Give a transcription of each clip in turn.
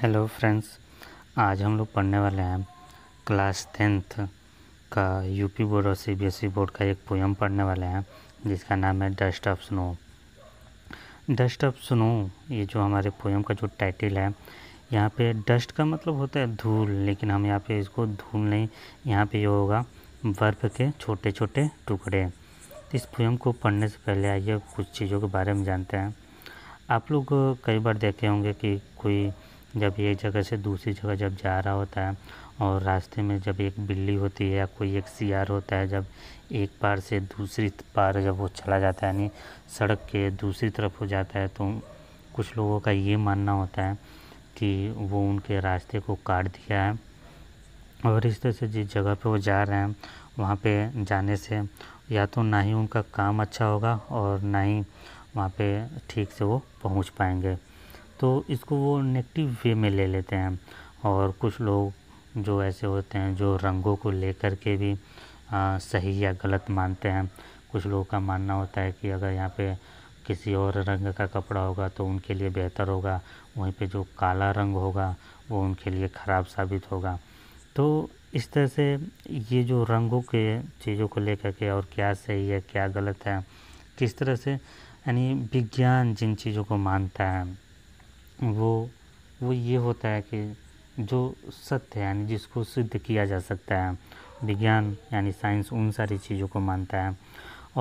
hello friends आज हम लोग पढ़ने वाले हैं क्लास टेंथ का यूपी बोर्ड और सीबीएसई e बोर्ड का एक पोयम पढ़ने वाले हैं जिसका नाम है dust of snow dust of snow ये जो हमारे पोयम का जो टाइटल है यहाँ पे डस्ट का मतलब होता है धूल लेकिन हम यहाँ पे इसको धूल नहीं यहाँ पे ये होगा बर्फ़ के छोटे छोटे टुकड़े इस पोयम को पढ़ने से पहले आइए कुछ चीज़ों के बारे में जानते हैं आप लोग कई बार देखे होंगे कि कोई जब एक जगह से दूसरी जगह जब जा रहा होता है और रास्ते में जब एक बिल्ली होती है या कोई एक सियार होता है जब एक पार से दूसरी पार जब वो चला जाता है यानी सड़क के दूसरी तरफ हो जाता है तो कुछ लोगों का ये मानना होता है कि वो उनके रास्ते को काट दिया है और इस तरह से जिस जगह पे वो जा रहे हैं वहाँ पे जाने से या तो ना ही उनका काम अच्छा होगा और ना ही वहाँ पे ठीक से वो पहुँच पाएंगे तो इसको वो नेगेटिव वे में ले लेते हैं और कुछ लोग जो ऐसे होते हैं जो रंगों को लेकर के भी आ, सही या गलत मानते हैं कुछ लोगों का मानना होता है कि अगर यहाँ पे किसी और रंग का कपड़ा होगा तो उनके लिए बेहतर होगा वहीं पे जो काला रंग होगा वो उनके लिए ख़राब साबित होगा तो इस तरह से ये जो रंगों के चीज़ों को लेकर के और क्या सही है क्या गलत है किस तरह से यानी विज्ञान जिन चीज़ों को मानता है वो वो ये होता है कि जो सत्य है यानी जिसको सिद्ध किया जा सकता है विज्ञान यानी साइंस उन सारी चीज़ों को मानता है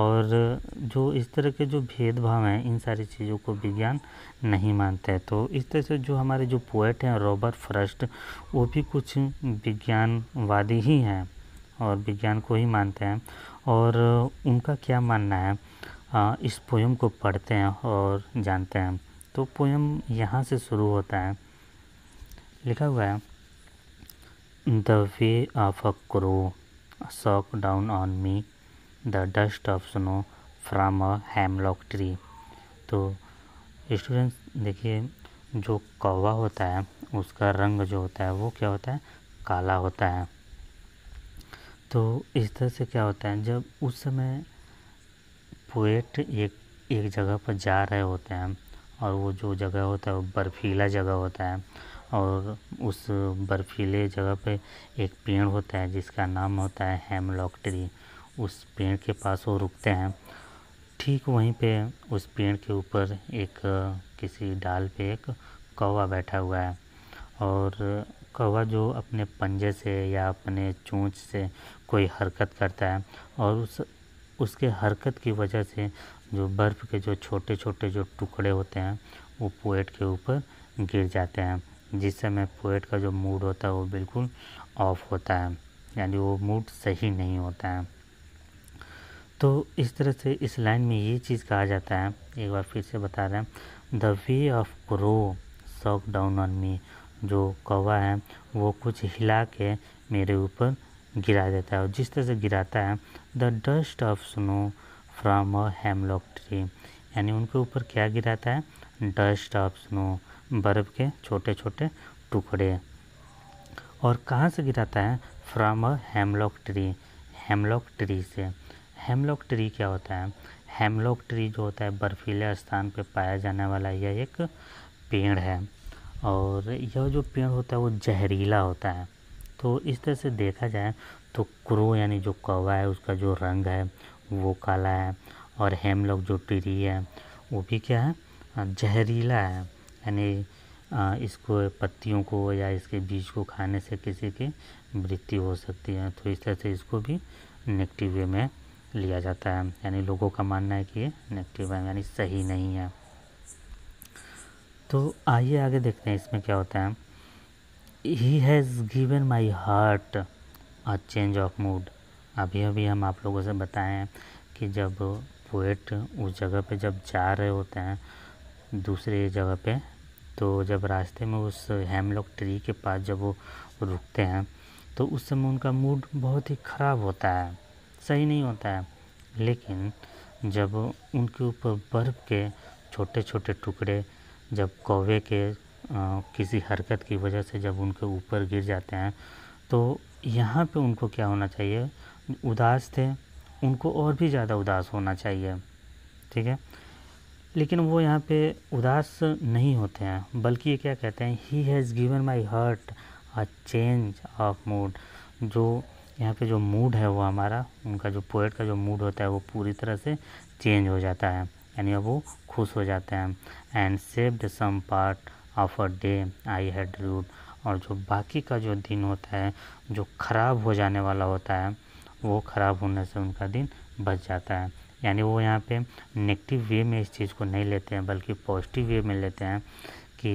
और जो इस तरह के जो भेदभाव हैं इन सारी चीज़ों को विज्ञान नहीं मानता है तो इस तरह से जो हमारे जो पोएट हैं रॉबर्ट फ्रस्ट वो भी कुछ विज्ञानवादी ही हैं और विज्ञान को ही मानते हैं और उनका क्या मानना है इस पोएम को पढ़ते हैं और जानते हैं तो पोएम यहाँ से शुरू होता है लिखा हुआ है the way of a crow shook down on me the dust of snow from a hemlock tree तो स्टूडेंट्स देखिए जो कौवा होता है उसका रंग जो होता है वो क्या होता है काला होता है तो इस तरह से क्या होता है जब उस समय पोएट एक एक जगह पर जा रहे होते हैं और वो जो जगह होता है वो बर्फीला जगह होता है और उस बर्फीले जगह पे एक पेड़ होता है जिसका नाम होता है हेमलॉक ट्री उस पेड़ के पास वो रुकते हैं ठीक वहीं पे उस पेड़ के ऊपर एक किसी डाल पे एक कौवा बैठा हुआ है और कौवा जो अपने पंजे से या अपने चूँच से कोई हरकत करता है और उस उसके हरकत की वजह से जो बर्फ़ के जो छोटे छोटे जो टुकड़े होते हैं वो पोएट के ऊपर गिर जाते हैं जिस समय पोएट का जो मूड होता है वो बिल्कुल ऑफ होता है यानी वो मूड सही नहीं होता है तो इस तरह से इस लाइन में ये चीज़ कहा जाता है एक बार फिर से बता रहे हैं the way of crow shook down on me जो कौवा है वो कुछ हिला के मेरे ऊपर गिरा देता है और जिस तरह से गिराता है the dust of snow from a hemlock tree यानी उनके ऊपर क्या गिराता है डस्ट ऑफ स्नो बर्फ़ के छोटे छोटे टुकड़े और कहाँ से गिराता है from a hemlock tree hemlock tree से हेमलॉक ट्री क्या होता है हेमलॉक ट्री जो होता है बर्फीले स्थान पे पाया जाने वाला यह एक पेड़ है और यह जो पेड़ होता है वो जहरीला होता है तो इस तरह से देखा जाए तो क्रो यानी जो कौवा है उसका जो रंग है वो काला है और हेमलॉक जो ट्री है वो भी क्या है जहरीला है यानी इसको पत्तियों को या इसके बीज को खाने से किसी की मृत्यु हो सकती है तो इस तरह से इसको भी नेगेटिव वे में लिया जाता है यानी लोगों का मानना है कि ये नेगेटिव है यानी सही नहीं है तो आइए आगे देखते हैं इसमें क्या होता है he has given my heart a change of mood अभी अभी हम आप लोगों से बताए हैं कि जब पोएट उस जगह पे जब जा रहे होते हैं दूसरे जगह पे तो जब रास्ते में उस हेमलॉक ट्री के पास जब वो रुकते हैं तो उस समय उनका मूड बहुत ही ख़राब होता है सही नहीं होता है लेकिन जब उनके ऊपर बर्फ़ के छोटे छोटे टुकड़े जब कौवे के आ, किसी हरकत की वजह से जब उनके ऊपर गिर जाते हैं तो यहाँ पे उनको क्या होना चाहिए उदास थे उनको और भी ज़्यादा उदास होना चाहिए ठीक है लेकिन वो यहाँ पे उदास नहीं होते हैं बल्कि ये क्या कहते हैं he has given my heart a change of mood जो यहाँ पे जो मूड है वो हमारा उनका जो पोइट का जो मूड होता है वो पूरी तरह से चेंज हो जाता है यानी अब वो खुश हो जाते हैं and saved some part of a day I had rued और जो बाकी का जो दिन होता है जो ख़राब हो जाने वाला होता है वो ख़राब होने से उनका दिन बच जाता है यानी वो यहाँ पे नेगेटिव वे में इस चीज़ को नहीं लेते हैं बल्कि पॉजिटिव वे में लेते हैं कि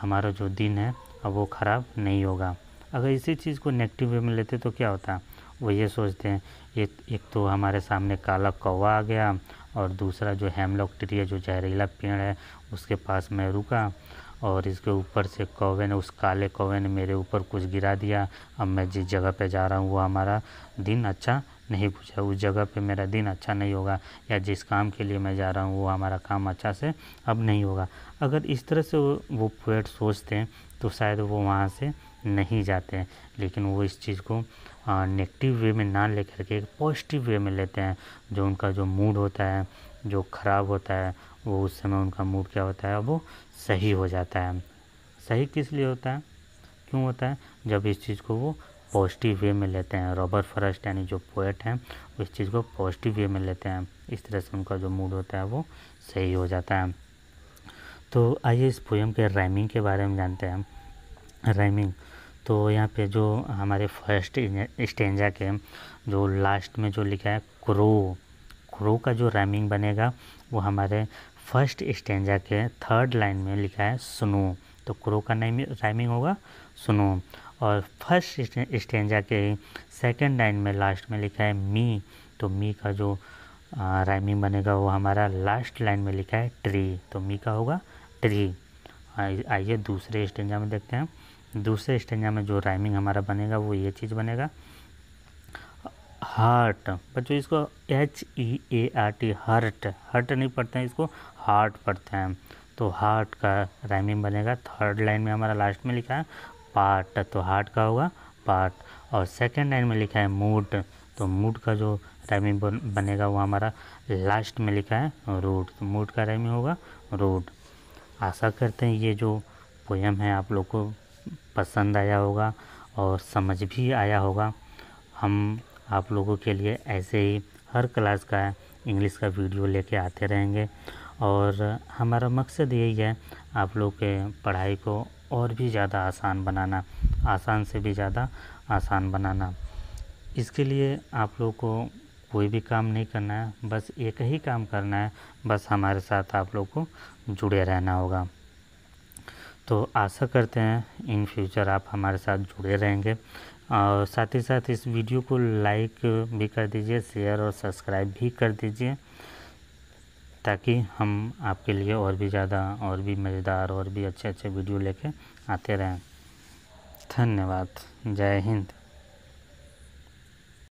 हमारा जो दिन है अब वो ख़राब नहीं होगा अगर इसी चीज़ को नेगेटिव वे में लेते तो क्या होता वो ये सोचते हैं एक एक तो हमारे सामने काला कौवा आ गया और दूसरा जो हेमलॉक ट्री है जो जहरीला पेड़ है उसके पास मैं रुका और इसके ऊपर से कौवे ने उस काले कौवे ने मेरे ऊपर कुछ गिरा दिया अब मैं जिस जगह पे जा रहा हूँ वो हमारा दिन अच्छा नहीं पूछा उस जगह पे मेरा दिन अच्छा नहीं होगा या जिस काम के लिए मैं जा रहा हूँ वो हमारा काम अच्छा से अब नहीं होगा अगर इस तरह से वो पेट सोचते हैं तो शायद वो वहाँ से नहीं जाते हैं लेकिन वो इस चीज़ को नेगेटिव वे में ना ले करके एक पॉजिटिव वे में लेते हैं जो उनका जो मूड होता है जो ख़राब होता है वो उस समय उनका मूड क्या होता है वो सही हो जाता है सही किस लिए होता है क्यों होता है जब इस चीज़ को वो पॉजिटिव वे में लेते हैं रॉबर्ट फरस्ट यानी जो पोएट हैं वो इस चीज़ को पॉजिटिव वे में लेते हैं इस तरह से उनका जो मूड होता है वो सही हो जाता है तो आइए इस पोएम के राइमिंग के बारे में जानते हैं राइमिंग तो यहाँ पे जो हमारे फर्स्ट स्टेंजा के जो लास्ट में जो लिखा है क्रो क्रो का जो राइमिंग बनेगा वो हमारे फर्स्ट स्टेंजा के थर्ड लाइन में लिखा है सुनो तो क्रो का नाइम राइमिंग होगा सुनो और फर्स्ट स्टेंजा के सेकेंड लाइन में लास्ट में लिखा है मी तो मी का जो राइमिंग बनेगा वो हमारा लास्ट लाइन में लिखा है ट्री तो मी का होगा ट्री आइए दूसरे स्टेंजा में देखते हैं दूसरे स्टेंजा में जो राइमिंग हमारा बनेगा वो ये चीज़ बनेगा हार्ट बच्चों इसको H E A R T heart heart नहीं पढ़ते हैं इसको हार्ट पढ़ते हैं तो हार्ट का राइमिंग बनेगा थर्ड लाइन में हमारा लास्ट में लिखा है पार्ट तो हार्ट का होगा पार्ट और सेकेंड लाइन में लिखा है मूड तो मूड का जो राइमिंग बनेगा वो हमारा लास्ट में लिखा है रोड तो मूड का राइमिंग होगा रोड आशा करते हैं ये जो पोएम है आप लोग को पसंद आया होगा और समझ भी आया होगा हम आप लोगों के लिए ऐसे ही हर क्लास का इंग्लिश का वीडियो लेके आते रहेंगे और हमारा मकसद यही है आप लोग के पढ़ाई को और भी ज़्यादा आसान बनाना आसान से भी ज़्यादा आसान बनाना इसके लिए आप लोग को कोई भी काम नहीं करना है बस एक ही काम करना है बस हमारे साथ आप लोग को जुड़े रहना होगा तो आशा करते हैं इन फ्यूचर आप हमारे साथ जुड़े रहेंगे और साथ ही साथ इस वीडियो को लाइक भी कर दीजिए शेयर और सब्सक्राइब भी कर दीजिए ताकि हम आपके लिए और भी ज़्यादा और भी मज़ेदार और भी अच्छे अच्छे वीडियो लेके आते रहें धन्यवाद जय हिंद